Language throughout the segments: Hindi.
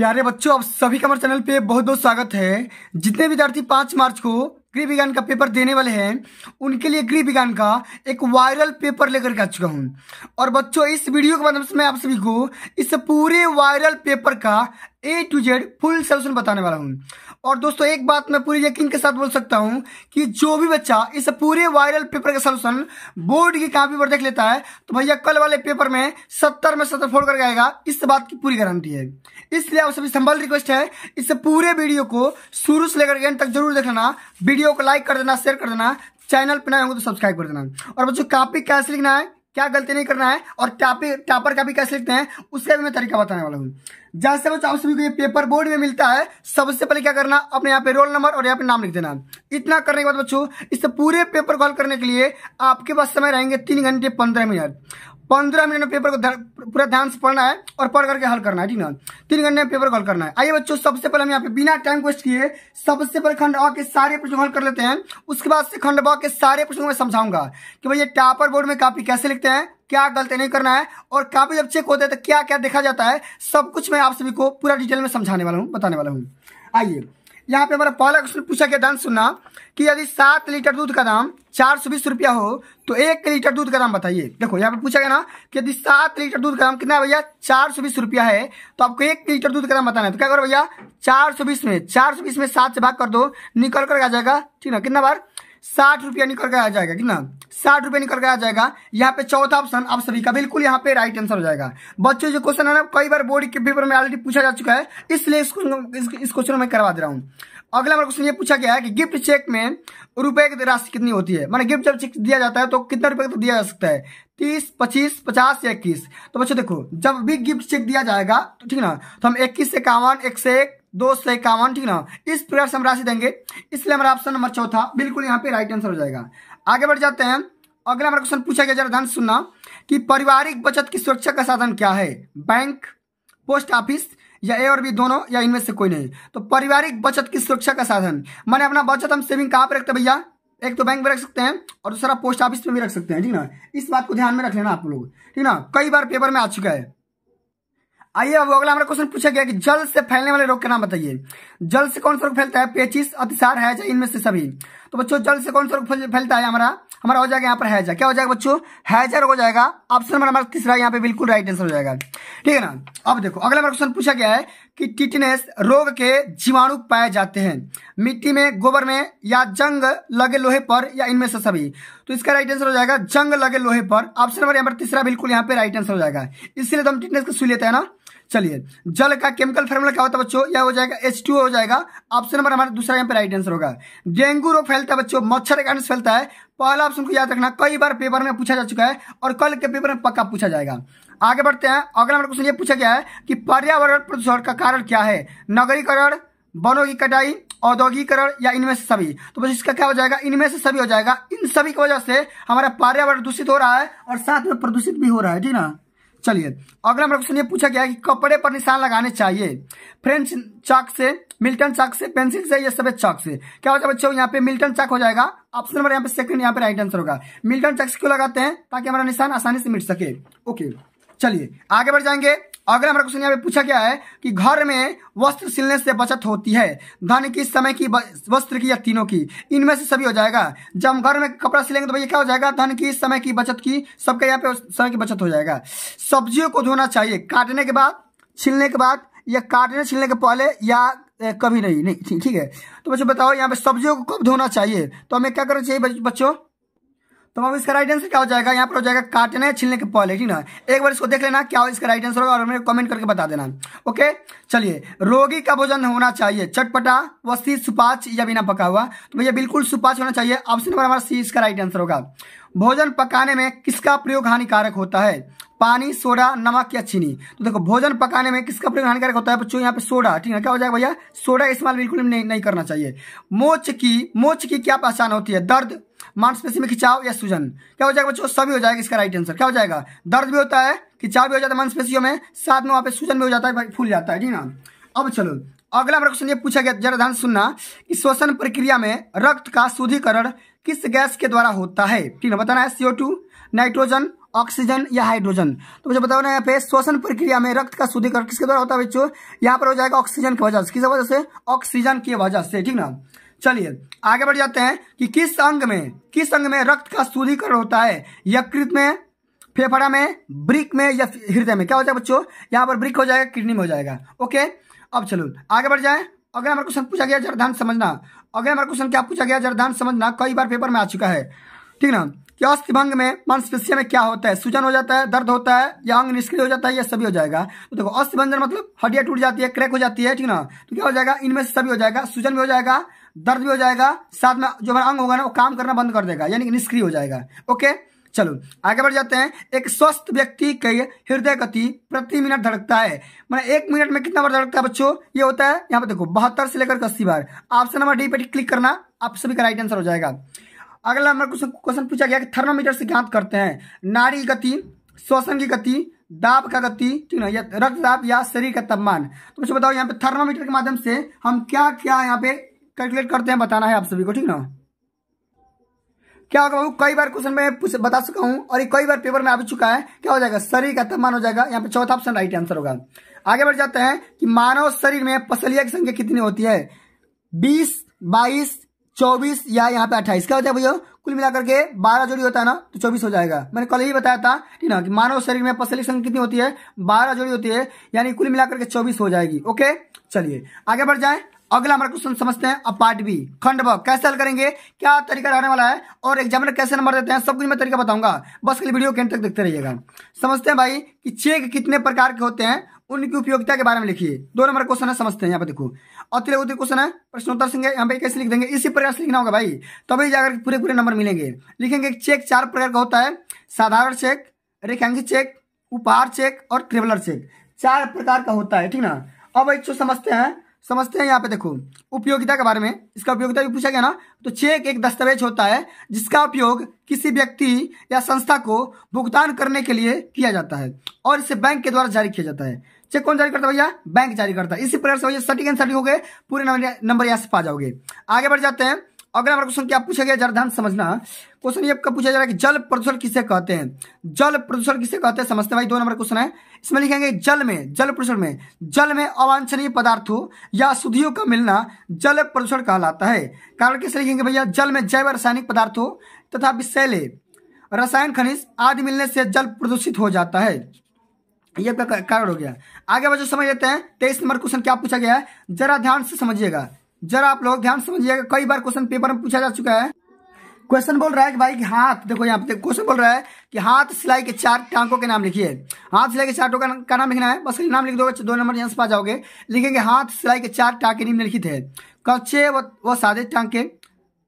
प्यारे बच्चों आप सभी का हमारे चैनल पे बहुत बहुत स्वागत है जितने विद्यार्थी पांच मार्च को गृह विज्ञान का पेपर देने वाले हैं उनके लिए गृह विज्ञान का एक वायरल पेपर लेकर के आ चुका हूँ और बच्चों इस वीडियो के माध्यम से मैं आप सभी को इस पूरे वायरल पेपर का A to Z full solution बताने वाला हूँ और दोस्तों एक बात मैं पूरी यकीन के साथ बोल सकता हूँ कि जो भी बच्चा इस पूरे वायरल पेपर का सोल्यूशन बोर्ड की कापी पर देख लेता है तो भैया कल वाले पेपर में सत्तर में सत्तर फोड़ कर आएगा इस बात की पूरी गारंटी है इसलिए आप सभी संभल रिक्वेस्ट है इस पूरे वीडियो को शुरू से लेकर एंड तक जरूर देखना वीडियो को लाइक कर देना शेयर कर देना चैनल पर नए होंगे तो सब्सक्राइब कर देना और बच्चों कापी कैसे लिखना है क्या गलती नहीं करना है और टापी टापर का भी कैसे लिखते हैं उससे भी मैं तरीका बताने वाला हूँ जैसे बच्चों आप सभी को ये पेपर बोर्ड में मिलता है सबसे पहले क्या करना अपने यहाँ पे रोल नंबर और यहाँ पे नाम लिख देना इतना करने के बाद बच्चों इस पूरे पेपर कॉल करने के लिए आपके पास समय रहेंगे तीन घंटे पंद्रह मिनट पंद्रह मिनट में पेपर को पूरा ध्यान से पढ़ना है और पढ़ करके हल करना है ठीक ना हाँ। तीन घंटे में पेपर को हल करना है आइए बच्चों सबसे पहले हम यहाँ पे बिना टाइम वेस्ट किए सबसे पहले खंड अ के सारे प्रश्न हल कर लेते हैं उसके बाद से खंड ब के सारे प्रश्नों में समझाऊंगा कि भाई ये टापर बोर्ड में कापी कैसे लिखते हैं क्या गलती नहीं करना है और कापी जब चेक होता है तो क्या क्या देखा जाता है सब कुछ मैं आप सभी को पूरा डिटेल में समझाने वाला हूँ बताने वाला हूँ आइए यहाँ पे हमारा पहला क्वेश्चन पूछा गया ध्यान सुनना कि यदि सात लीटर दूध का दाम चार सौ बीस रुपया हो तो एक लीटर दूध का दाम बताइए देखो यहाँ पे पूछा गया ना कि यदि सात लीटर दूध का दाम कितना है भैया चार सौ बीस रुपया है तो आपको एक लीटर दूध का दाम बताना है तो क्या करो भैया चार सौ बीस में चार सौ बीस में सात से भाग कर दो निकल कर आ जाएगा ठीक ना कितना बार साठ रुपया निकल के आ जाएगा ठीक ना साठ रुपया निकल के आ जाएगा यहाँ पे चौथा ऑप्शन आप सभी का बिल्कुल यहाँ पे राइट आंसर हो जाएगा बच्चों जो क्वेश्चन है ना कई बार बोर्ड के पेपर में ऑलरेडी पूछा जा चुका है इसलिए इस क्वेश्चन में करवा दे रहा हूँ अगला हमारा क्वेश्चन ये पूछा गया है कि गिफ्ट चेक में रुपए की राशि कितनी होती है मैंने गिफ्ट जब चेक दिया जाता है तो कितना रुपए का तो दिया जा सकता है तीस पच्चीस पचास या इक्कीस तो बच्चों देखो जब भी गिफ्ट चेक दिया जाएगा तो ठीक ना तो हम इक्कीस से इक्यावन एक से एक दो सौ इक्यावन ठीक ना इस प्रकार से हम राशि देंगे इसलिए हमारा ऑप्शन नंबर चौथा बिल्कुल यहाँ पे राइट आंसर हो जाएगा आगे बढ़ जाते हैं अगला हमारा क्वेश्चन पूछा गया जरा ध्यान सुनना कि पारिवारिक बचत की सुरक्षा का साधन क्या है बैंक पोस्ट ऑफिस या ए और बी दोनों या इनमें से कोई नहीं तो पारिवारिक बचत की सुरक्षा का साधन मैंने अपना बचत हम सेविंग कहाँ पर रखते भैया एक तो बैंक में रख सकते हैं और दूसरा पोस्ट ऑफिस में भी रख सकते हैं ठीक ना इस बात को ध्यान में रख लेना आप लोग ठीक ना कई बार पेपर में आ चुका है आइए अब अगला हमारा क्वेश्चन पूछा गया कि जल से फैलने वाले रोग के नाम बताइए जल से कौन सा रोग फैलता है पेचिस अतिसार हैजा इनमें से सभी तो बच्चों जल से कौन सा रोग फैलता है हमारा हमारा हो जाएगा यहाँ पर हैजा क्या हो जाएगा बच्चों रोग हो जाएगा ऑप्शन नंबर हमारा तीसरा यहाँ पे बिल्कुल राइट आंसर हो जाएगा ठीक है ना अब देखो अगला हमारा क्वेश्चन पूछा गया है कि टिटनेस रोग के जीवाणु पाए जाते हैं मिट्टी में गोबर में या जंग लगे लोहे पर या इनमें से सभी तो इसका राइट आंसर हो जाएगा जंग लगे लोहे पर ऑप्शन नंबर यहाँ पर तीसरा बिल्कुल यहाँ पे राइट आंसर हो जाएगा इसलिए तो हम टिटनेस को सुन लेते हैं ना चलिए जल का केमिकल फॉर्मूला क्या होता है बच्चों यह हो जाएगा एच हो जाएगा ऑप्शन नंबर हमारा दूसरा यहाँ पे राइट आंसर होगा डेंगू रोग फैलता है बच्चों मच्छर के कारण फैलता है पहला ऑप्शन को याद रखना कई बार पेपर में पूछा जा चुका है और कल के पेपर में पक्का पूछा जाएगा आगे बढ़ते हैं अगला नंबर क्वेश्चन ये पूछा गया है कि पर्यावरण प्रदूषण का कारण क्या है नगरीकरण वनों की कटाई औद्योगिकरण या इनमें से सभी तो बस इसका क्या हो जाएगा इनमें से सभी हो जाएगा इन सभी की वजह से हमारा पर्यावरण दूषित हो रहा है और साथ में प्रदूषित भी हो रहा है ठीक ना चलिए अगला नंबर क्वेश्चन ये पूछा गया है कि कपड़े पर निशान लगाने चाहिए फ्रेंच चाक से मिल्टन चाक से पेंसिल से या सफेद चाक से क्या होता है बच्चों यहाँ पे मिल्टन चाक हो जाएगा ऑप्शन नंबर यहाँ पे सेकंड यहाँ पे राइट आंसर होगा मिल्टन चाक से क्यों लगाते हैं ताकि हमारा निशान आसानी से मिट सके ओके चलिए आगे बढ़ जाएंगे अगला हमारा क्वेश्चन यहाँ पे पूछा गया है कि घर में वस्त्र सिलने से बचत होती है धन की समय की वस्त्र की या तीनों की इनमें से सभी हो जाएगा जब हम घर में कपड़ा सिलेंगे तो भैया क्या हो जाएगा धन की समय की बचत की सबका यहाँ पे समय की बचत हो जाएगा सब्जियों को धोना चाहिए काटने के बाद छिलने के बाद या काटने छिलने के पहले या कभी नहीं नहीं ठीक है तो बच्चों बताओ यहाँ पे सब्जियों को कब धोना चाहिए तो हमें क्या करना चाहिए बच्चों तो अब इसका राइट आंसर क्या हो जाएगा यहाँ पर हो जाएगा काटने या छिलने के पहले ठीक ना एक बार इसको देख लेना क्या इसका राइट आंसर होगा और मेरे कमेंट करके बता देना ओके चलिए रोगी का भोजन होना चाहिए चटपटा वस्ती सुपाच या बिना पका हुआ तो भैया बिल्कुल सुपाच होना चाहिए ऑप्शन नंबर हमारा सी इसका राइट आंसर होगा भोजन पकाने में किसका प्रयोग हानिकारक होता है पानी सोडा नमक या चीनी तो देखो भोजन पकाने में किसका प्रयोग हानिकारक होता है बच्चों यहाँ पे सोडा ठीक है क्या हो जाएगा भैया सोडा इस्तेमाल बिल्कुल नहीं, नहीं करना चाहिए मोच की मोच की क्या पहचान होती है दर्द मांसपेशी में खिंचाव या सूजन क्या हो जाएगा बच्चों सभी हो जाएगा इसका राइट आंसर क्या हो जाएगा दर्द भी होता है खिंचाव भी हो जाता है मांसपेशियों में साथ में वहां पर सूजन भी हो जाता है फूल जाता है ठीक ना अब चलो अगला प्रश्न क्वेश्चन ये पूछा गया जरा ध्यान सुनना कि श्वसन प्रक्रिया में रक्त का शुद्धिकरण किस गैस के द्वारा होता है ठीक है बताना है सीओ टू नाइट्रोजन ऑक्सीजन या हाइड्रोजन तो मुझे बताओ ना यहाँ पे श्वसन प्रक्रिया में रक्त का शुद्धिकरण किसके द्वारा होता है बच्चों यहाँ पर हो जाएगा ऑक्सीजन की वजह से किस वजह से ऑक्सीजन की वजह से ठीक ना चलिए आगे बढ़ जाते हैं कि किस अंग में किस अंग में रक्त का शुद्धिकरण होता है यकृत में फेफड़ा में ब्रिक में या हृदय में क्या होता है बच्चों यहाँ पर ब्रिक हो जाएगा किडनी में हो जाएगा ओके अब चलो आगे बढ़ जाए अगला हमारा क्वेश्चन पूछा गया जरा ध्यान समझना अगला हमारा क्वेश्चन क्या पूछा गया जरा ध्यान समझना कई बार पेपर में आ चुका है ठीक ना अस्थि भंग में मांसपेशिया में क्या होता है सूजन हो जाता है दर्द होता है या अंग निष्क्रिय हो जाता है या सभी हो जाएगा तो देखो भंजन मतलब हड्डिया टूट जाती है क्रैक हो जाती है ठीक ना तो क्या हो जाएगा इनमें से सभी हो जाएगा सूजन भी हो जाएगा दर्द भी हो जाएगा साथ में जो हमारा अंग होगा ना वो काम करना बंद कर देगा यानी कि निष्क्रिय हो जाएगा ओके चलो आगे बढ़ जाते हैं एक स्वस्थ व्यक्ति के हृदय गति प्रति मिनट धड़कता है मैंने मतलब एक मिनट में कितना बार धड़कता है बच्चों ये होता है यहाँ पे देखो बहत्तर से लेकर अस्सी बार ऑप्शन नंबर डी पे क्लिक करना आप सभी का राइट आंसर हो जाएगा अगला नंबर क्वेश्चन क्वेश्चन पूछा गया कि थर्मामीटर से ज्ञात करते हैं नारी गति श्वसन की गति दाब का गति ठीक ना या रक्तदाब या शरीर का तापमान तो मुझे बताओ यहाँ पे थर्मामीटर के माध्यम से हम क्या क्या यहाँ पे कैलकुलेट करते हैं बताना है आप सभी को ठीक ना क्या होगा बाबू कई बार क्वेश्चन में बता चुका हूँ और ये कई बार पेपर में आ भी चुका है क्या हो जाएगा शरीर का तापमान हो जाएगा यहाँ पे चौथा ऑप्शन राइट आंसर होगा आगे बढ़ जाते हैं कि मानव शरीर में पसलिया की संख्या कितनी होती है बीस बाईस चौबीस या यहाँ पे अट्ठाईस क्या होता है भैया कुल मिलाकर के बारह जोड़ी होता है ना तो चौबीस हो जाएगा मैंने कल ही बताया था ठीक ना कि मानव शरीर में पसली संख्या कितनी होती है बारह जोड़ी होती है यानी कुल मिलाकर के चौबीस हो जाएगी ओके चलिए आगे बढ़ जाए अगला हमारा क्वेश्चन समझते हैं अब पार्ट बी खंड कैसे हल करेंगे क्या तरीका रहने वाला है और एग्जामिनर कैसे नंबर देते हैं सब कुछ मैं तरीका बताऊंगा बस के वीडियो के अंत तक देखते रहिएगा समझते हैं भाई कि चेक कितने प्रकार के होते हैं उनकी उपयोगिता के बारे में लिखिए दो नंबर क्वेश्चन है समझते हैं यहाँ पे देखो अतिरिक्त क्वेश्चन है प्रश्नोत्तर संघ यहाँ पे कैसे लिख देंगे इसी प्रकार से लिखना होगा भाई तभी तो जाकर पूरे पूरे नंबर मिलेंगे लिखेंगे चेक चार प्रकार का होता है साधारण चेक रेखांकित चेक उपहार चेक और ट्रेवलर चेक चार प्रकार का होता है ठीक ना अब इच्छो समझते हैं समझते हैं यहाँ पे देखो उपयोगिता के बारे में इसका उपयोगिता भी पूछा गया ना तो चेक एक दस्तावेज होता है जिसका उपयोग किसी व्यक्ति या संस्था को भुगतान करने के लिए किया जाता है और इसे बैंक के द्वारा जारी किया जाता है चेक कौन जारी करता है भैया बैंक जारी करता है इसी प्रकार से भैया सटीक एंड सटीक हो गए पूरे नंबर यहाँ से पा जाओगे आगे बढ़ जाते हैं अगला हमारा क्वेश्चन क्या पूछा गया जरा ध्यान समझना क्वेश्चन ये आपका पूछा जा रहा है कि जल प्रदूषण किसे कहते हैं जल प्रदूषण किसे कहते हैं समझते भाई दो नंबर क्वेश्चन है इसमें लिखेंगे जल में जल प्रदूषण में जल में अवांछनीय पदार्थों या सुधियों का मिलना जल प्रदूषण कहलाता है कारण किसे लिखेंगे भैया जल में जैव रासायनिक पदार्थों तथा विषैले रसायन खनिज आदि मिलने से जल प्रदूषित हो जाता है ये आपका कारण हो गया आगे बच्चों समझ लेते हैं तेईस नंबर क्वेश्चन क्या पूछा गया है जरा ध्यान से समझिएगा जरा आप लोग ध्यान समझिएगा कई बार क्वेश्चन पेपर में पूछा जा चुका है क्वेश्चन बोल रहा है कि भाई कि हाथ देखो यहाँ पे क्वेश्चन बोल रहा है कि हाथ सिलाई के चार टांकों के नाम लिखिए हाथ सिलाई के चार टांकों का, नाम लिखना है बस नाम लिख दो दो नंबर से पा जाओगे लिखेंगे हाथ सिलाई के चार टांके निम्नलिखित है कच्चे व सादे टांके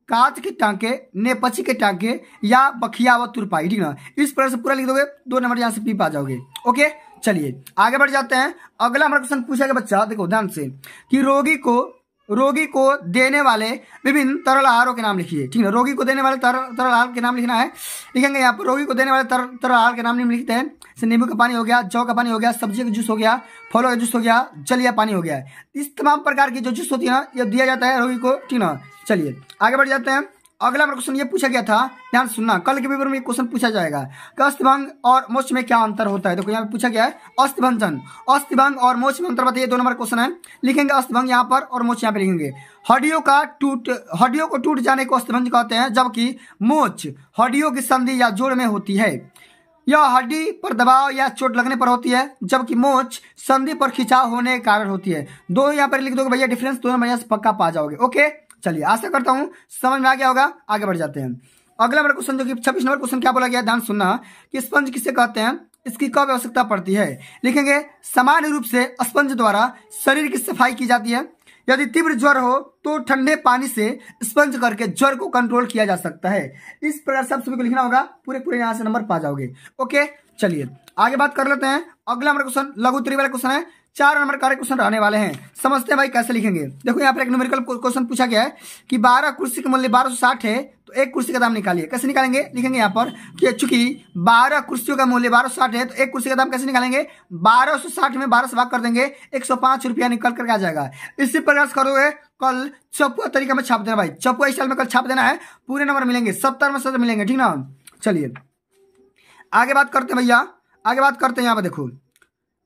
कांच के टांके नेपची के टांके या बखिया व तुरपाई ठीक ना इस प्रकार से पूरा लिख दोगे दो नंबर यहाँ से पी पा जाओगे ओके चलिए आगे बढ़ जाते हैं अगला हमारा क्वेश्चन पूछा गया बच्चा देखो ध्यान से कि रोगी को रोगी को देने वाले विभिन्न तरल आहारों के नाम लिखिए ठीक है रोगी को देने वाले तरल तरल आहार के नाम लिखना है लिखेंगे यहाँ पर रोगी को देने वाले तरल तरल आहार के नाम नहीं लिखते हैं जैसे नींबू का पानी हो गया जौ का पानी हो गया सब्जी का जूस हो गया फलों का जूस हो गया जल या पानी हो गया इस तमाम प्रकार की जो जूस होती है ना ये दिया जाता है रोगी को ठीक ना चलिए आगे बढ़ जाते हैं अगला हमारा क्वेश्चन ये पूछा गया था ध्यान सुनना कल के विवरण में क्वेश्चन पूछा जाएगा कि अस्थभंग और मोक्ष में क्या अंतर होता है देखो यहाँ पे पूछा गया है अस्थभंजन अस्थभंग और मोक्ष में अंतर बताइए दो नंबर क्वेश्चन है लिखेंगे अस्थभंग यहाँ पर और मोक्ष यहाँ पे लिखेंगे हड्डियों का टूट हड्डियों को टूट जाने को अस्थभंज कहते हैं जबकि मोच हड्डियों की संधि या जोड़ में होती है यह हड्डी पर दबाव या चोट लगने पर होती है जबकि मोच संधि पर खिंचाव होने के कारण होती है दो यहाँ पर लिख दो भैया डिफरेंस दोनों भैया पक्का पा जाओगे ओके चलिए आशा करता हूँ समझ में आ गया होगा आगे बढ़ जाते हैं अगला बड़ा क्वेश्चन जो कि छब्बीस नंबर क्वेश्चन क्या बोला गया ध्यान सुनना कि स्पंज किसे कहते हैं इसकी कब आवश्यकता पड़ती है लिखेंगे सामान्य रूप से स्पंज द्वारा शरीर की सफाई की जाती है यदि तीव्र ज्वर हो तो ठंडे पानी से स्पंज करके ज्वर को कंट्रोल किया जा सकता है इस प्रकार सब आप सभी को लिखना होगा पूरे पूरे यहाँ से नंबर पा जाओगे ओके चलिए आगे बात कर लेते हैं अगला हमारा क्वेश्चन लघु वाला क्वेश्चन है चार नंबर का क्वेश्चन रहने वाले हैं समझते हैं भाई कैसे लिखेंगे देखो यहाँ पर एक न्यूमेरिकल क्वेश्चन पूछा गया है कि बारह कुर्सी का मूल्य बारह साठ है तो एक कुर्सी का दाम निकालिए कैसे निकालेंगे लिखेंगे यहाँ पर कि चूंकि बारह कुर्सियों का मूल्य बारह साठ है तो एक कुर्सी का दाम कैसे निकालेंगे बारह सौ साठ में बारह से भाग कर देंगे एक सौ पांच रुपया निकल करके आ जाएगा इसी प्रयास करोगे कल चौपुआ तरीका में छाप देना भाई चौपुआ इस साल में कल छाप देना है पूरे नंबर मिलेंगे सत्तर में सत्तर मिलेंगे ठीक ना चलिए आगे बात करते हैं भैया आगे बात करते हैं यहाँ पर देखो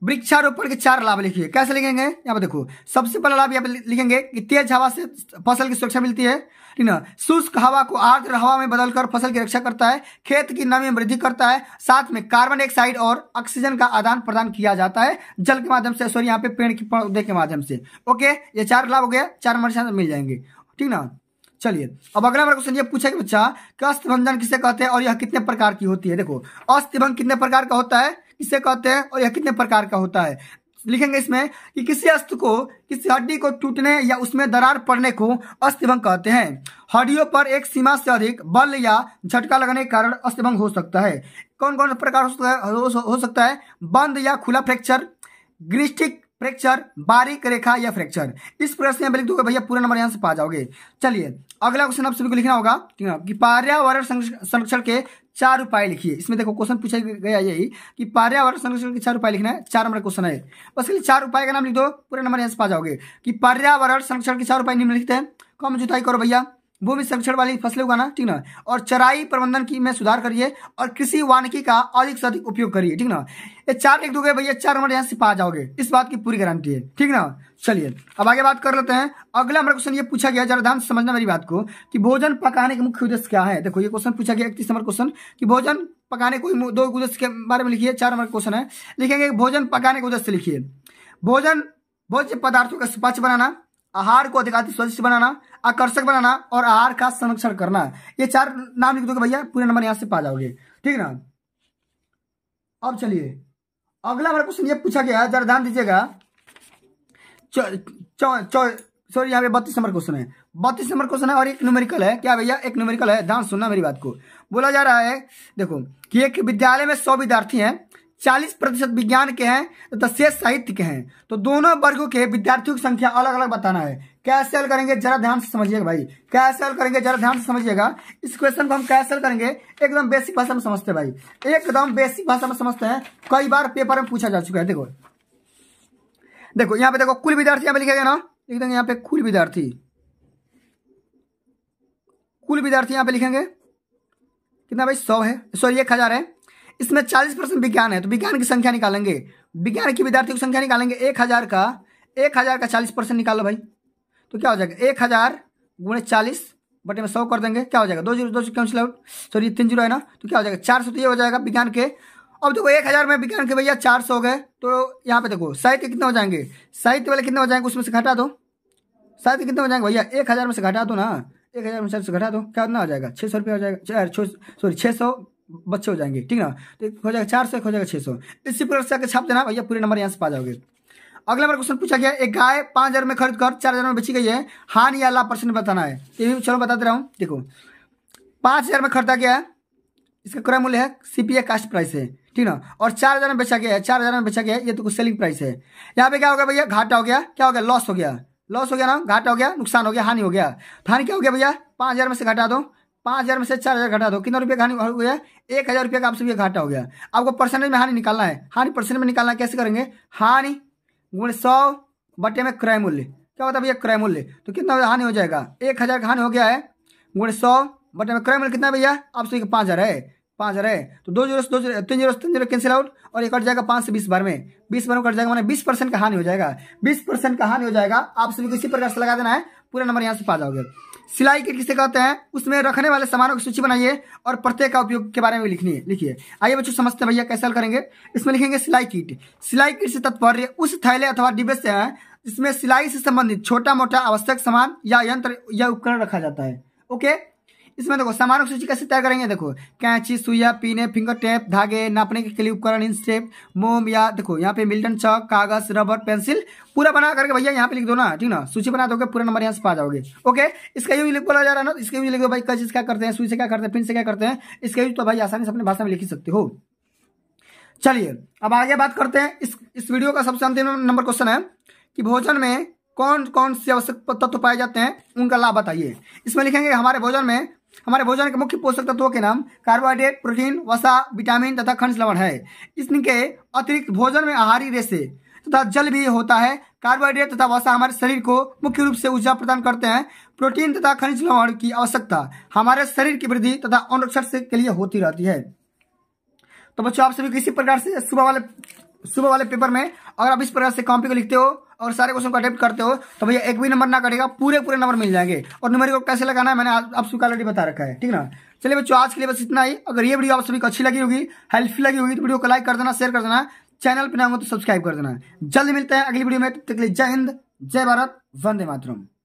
वृक्षारोपण के चार लाभ लिखिए कैसे लिखेंगे यहाँ पर देखो सबसे पहला लाभ यहाँ पर लिखेंगे कि तेज हवा से फसल की सुरक्षा मिलती है ठीक ना शुष्क हवा को आर्द्र हवा में बदलकर फसल की रक्षा करता है खेत की नमी में वृद्धि करता है साथ में कार्बन डाइऑक्साइड और ऑक्सीजन का आदान प्रदान किया जाता है जल के माध्यम से सॉरी यहाँ पे पेड़ की पौधे के माध्यम से ओके ये चार लाभ हो गया चार नंबर मिल जाएंगे ठीक ना चलिए अब अगला हमारा क्वेश्चन ये पूछा कि बच्चा कि अस्थिभंजन किसे कहते हैं और यह कितने प्रकार की होती है देखो अस्थिभंग कितने प्रकार का होता है किसे कहते हैं और यह कितने प्रकार का होता है लिखेंगे इसमें कि किसी अस्त को किसी हड्डी को टूटने या उसमें दरार पड़ने को अस्थिभंग कहते हैं हड्डियों पर एक सीमा से अधिक बल या झटका लगने के कारण अस्थिभंग हो सकता है कौन कौन प्रकार हो सकता है हो, सकता है बंद या खुला फ्रैक्चर ग्रिस्टिक फ्रैक्चर बारीक रेखा या फ्रैक्चर इस प्रश्न में लिख दोगे भैया पूरा नंबर यहाँ से पा जाओगे चलिए अगला क्वेश्चन आप सभी को लिखना होगा कि पर्यावरण संरक्षण के चार उपाय लिखिए इसमें देखो क्वेश्चन पूछा गया यही कि पर्यावरण संरक्षण के चार उपाय लिखना है चार नंबर क्वेश्चन है बस इसलिए चार उपाय का नाम लिख दो पूरे नंबर यहाँ से पा जाओगे कि पर्यावरण संरक्षण के चार उपाय निम्नलिखित है कम जुताई करो भैया भूमि संरक्षण वाली फसलें उगाना ठीक ना और चराई प्रबंधन की में सुधार करिए और कृषि वानिकी का अधिक से अधिक उपयोग करिए ठीक ना ये चार लिख दोगे भैया चार नंबर यहाँ से पा जाओगे इस बात की पूरी गारंटी है ठीक ना चलिए अब आगे बात कर लेते हैं अगला हमारा क्वेश्चन ये पूछा गया जरा ध्यान समझना मेरी बात को कि भोजन पकाने का मुख्य उद्देश्य क्या है देखो ये क्वेश्चन पूछा गया इकतीस नंबर क्वेश्चन कि भोजन पकाने को दो उद्देश्य के बारे में लिखिए चार नंबर क्वेश्चन है लिखेंगे भोजन पकाने के उद्देश्य लिखिए भोजन भोज्य पदार्थों का स्वच्छ बनाना आहार को अधिकाधिक स्वादिष्ट बनाना आकर्षक बनाना और आहार का संरक्षण करना ये चार नाम लिख दोगे भैया पूरे नंबर यहां से पा जाओगे ठीक ना अब चलिए अगला हमारा क्वेश्चन ये पूछा गया है जरा ध्यान दीजिएगा सॉरी यहाँ पे बत्तीस नंबर क्वेश्चन है बत्तीस नंबर क्वेश्चन है और एक न्यूमेरिकल है क्या भैया एक न्यूमेरिकल है ध्यान सुनना मेरी बात को बोला जा रहा है देखो कि एक विद्यालय में सौ विद्यार्थी हैं चालीस प्रतिशत विज्ञान के हैं तथा तो शेष साहित्य के हैं तो दोनों वर्गों के विद्यार्थियों की संख्या अलग अलग बताना है कैसे हल करेंगे जरा ध्यान से समझिएगा भाई कैसे हल करेंगे जरा ध्यान से समझिएगा इस क्वेश्चन को हम कैसे हल करेंगे एकदम बेसिक भाषा में समझते हैं भाई एकदम बेसिक भाषा में समझते हैं कई बार पेपर में पूछा जा चुका है देखो देखो यहाँ पे देखो कुल विद्यार्थी यहाँ पे लिखेगा ना लिख देंगे यहाँ पे कुल विद्यार्थी कुल विद्यार्थी यहाँ पे लिखेंगे कितना भाई सौ है सॉरी एक हजार है इसमें चालीस परसेंट विज्ञान है तो विज्ञान की संख्या निकालेंगे विज्ञान की विद्यार्थियों की संख्या निकालेंगे एक हज़ार का एक हज़ार का चालीस परसेंट निकालो भाई तो क्या हो जाएगा एक हज़ार गुणे चालीस बटे में सौ कर देंगे क्या हो जाएगा दो जीरो दो जीरो कैंसिल आउट सॉरी तीन जीरो है ना तो क्या हो जाएगा चार सौ तो ये हो जाएगा विज्ञान के अब देखो एक हज़ार में विज्ञान के भैया चार सौ हो गए तो यहाँ पे देखो साहित्य कितने हो जाएंगे साहित्य वाले कितने हो जाएंगे उसमें से घटा दो साहित्य कितने हो जाएंगे भैया एक हज़ार में से घटा दो ना एक हज़ार में से घटा दो क्या कितना हो जाएगा छः सौ रुपया हो जाएगा सॉरी छः सौ बच्चे हो जाएंगे ठीक ना तो एक हो जाएगा चार सौ एक हो जाएगा छः सौ इसी प्रकार से आकर छाप देना भैया पूरे नंबर यहाँ से पा जाओगे अगला नंबर क्वेश्चन पूछा गया एक गाय पाँच हज़ार में खरीद कर चार हज़ार में बेची गई है हान या लाभ परसेंट बताना है तो ये चलो बता दे रहा हूँ देखो पाँच हज़ार में खरीदा गया है इसका क्रय मूल्य है सी पी कास्ट प्राइस है ठीक ना और चार हज़ार में बेचा गया है चार हज़ार में बेचा गया है ये तो कुछ सेलिंग प्राइस है यहाँ पे क्या हो गया भैया घाटा हो गया क्या हो गया लॉस हो गया लॉस हो गया ना घाटा हो गया नुकसान हो गया हानि हो गया हानि क्या हो गया भैया पाँच हज़ार में से घटा दो पाँच हज़ार में से चार हज़ार घटा दो कितना रुपये का हानि हो गया एक हज़ार रुपये का आपसे भी घाटा हो गया आपको परसेंटेज में हानि निकालना है हानि परसेंटेज में निकालना है कैसे करेंगे हानि गुण सौ बटे में क्रय मूल्य क्या होता है भैया क्रय मूल्य तो कितना हानि हो जाएगा एक हज़ार का हानि हो गया है गुण सौ बटे में क्रय मूल्य कितना भैया आप सभी का पाँच हज़ार है पाँच हज़ार है तो दो जीरो दो जीरो तीन जीरो तीन जीरो कैंसिल आउट और एक कट जाएगा पाँच से बीस बार में बीस बार में कट जाएगा मैंने बीस परसेंट का हानि हो जाएगा बीस परसेंट का हानि हो जाएगा आप सभी को इसी प्रकार से लगा देना है पूरा नंबर यहाँ से पा जाओगे सिलाई किट किसे कहते हैं उसमें रखने वाले सामानों की सूची बनाइए और प्रत्येक का उपयोग के बारे में लिखनी है लिखिए आइए बच्चों समझते हैं भैया कैसे हल करेंगे इसमें लिखेंगे सिलाई किट सिलाई किट से तत्पर्य उस थैले अथवा डिब्बे से है जिसमें सिलाई से संबंधित छोटा मोटा आवश्यक सामान या यंत्र या उपकरण रखा जाता है ओके इसमें देखो समारोह सूची कैसे तैयार करेंगे देखो कैंची सुइया पीने फिंगर टेप धागे नापने के लिए उपकरण इन स्टेप मोम या देखो यहाँ पे मिल्टन चौक कागज रबर पेंसिल पूरा बना करके भैया यहाँ पे लिख दो ना ठीक ना सूची बना दोगे पूरा नंबर यहाँ से पा जाओगे ओके इसका यूज बोला जा रहा है ना इसका यूज लिखो भाई क्या करते हैं सुई से क्या करते हैं पिन से क्या करते हैं इसका यूज तो भाई आसानी से अपनी भाषा में लिख सकते हो चलिए अब आगे बात करते हैं इस इस वीडियो का सबसे अंतिम नंबर क्वेश्चन है कि भोजन में कौन कौन से आवश्यक तत्व पाए जाते हैं उनका लाभ बताइए इसमें लिखेंगे हमारे भोजन में हमारे भोजन के मुख्य पोषक तत्वों के नाम कार्बोहाइड्रेट प्रोटीन वसा विटामिन तथा खनिज लवण है इसके अतिरिक्त भोजन में आहारी रेसे तथा जल भी होता है कार्बोहाइड्रेट तथा वसा हमारे शरीर को मुख्य रूप से ऊर्जा प्रदान करते हैं प्रोटीन तथा खनिज लवण की आवश्यकता हमारे शरीर की वृद्धि तथा अनुरक्षण के लिए होती रहती है तो बच्चों आप सभी किसी प्रकार से सुबह वाले सुबह वाले पेपर में अगर आप इस प्रकार से कॉपी को लिखते हो और सारे क्वेश्चन को अटेप्ट करते हो तो भैया एक भी नंबर ना कटेगा पूरे पूरे नंबर मिल जाएंगे और नंबर को कैसे लगाना है मैंने आप सबको ऑलरेडी बता रखा है ठीक ना चलिए बच्चों आज के लिए बस इतना ही अगर ये वीडियो आप सभी को अच्छी लगी होगी हेल्पफुल लगी होगी तो वीडियो को लाइक कर देना शेयर कर देना चैनल पर ना हो तो सब्सक्राइब कर देना जल्द मिलते हैं अगली वीडियो में तब तक के लिए जय हिंद जय भारत वंदे मातरम